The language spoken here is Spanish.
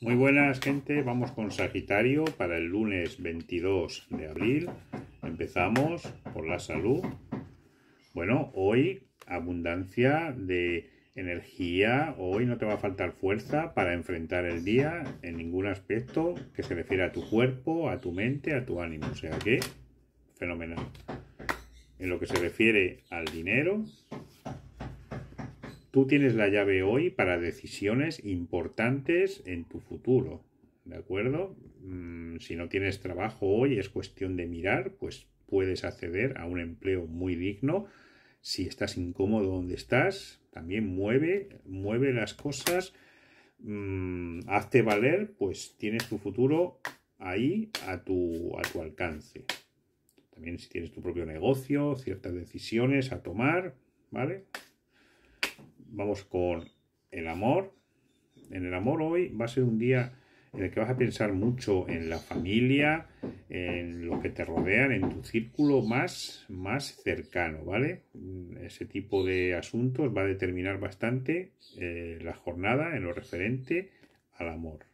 Muy buenas gente, vamos con Sagitario para el lunes 22 de abril. Empezamos por la salud. Bueno, hoy abundancia de energía, hoy no te va a faltar fuerza para enfrentar el día en ningún aspecto que se refiera a tu cuerpo, a tu mente, a tu ánimo. O sea que, fenomenal. En lo que se refiere al dinero, Tú tienes la llave hoy para decisiones importantes en tu futuro, ¿de acuerdo? Mm, si no tienes trabajo hoy, es cuestión de mirar, pues puedes acceder a un empleo muy digno. Si estás incómodo donde estás, también mueve, mueve las cosas, mm, hazte valer, pues tienes tu futuro ahí a tu, a tu alcance. También si tienes tu propio negocio, ciertas decisiones a tomar, ¿vale? vamos con el amor. En el amor hoy va a ser un día en el que vas a pensar mucho en la familia, en lo que te rodean, en tu círculo más, más cercano, ¿vale? Ese tipo de asuntos va a determinar bastante eh, la jornada en lo referente al amor.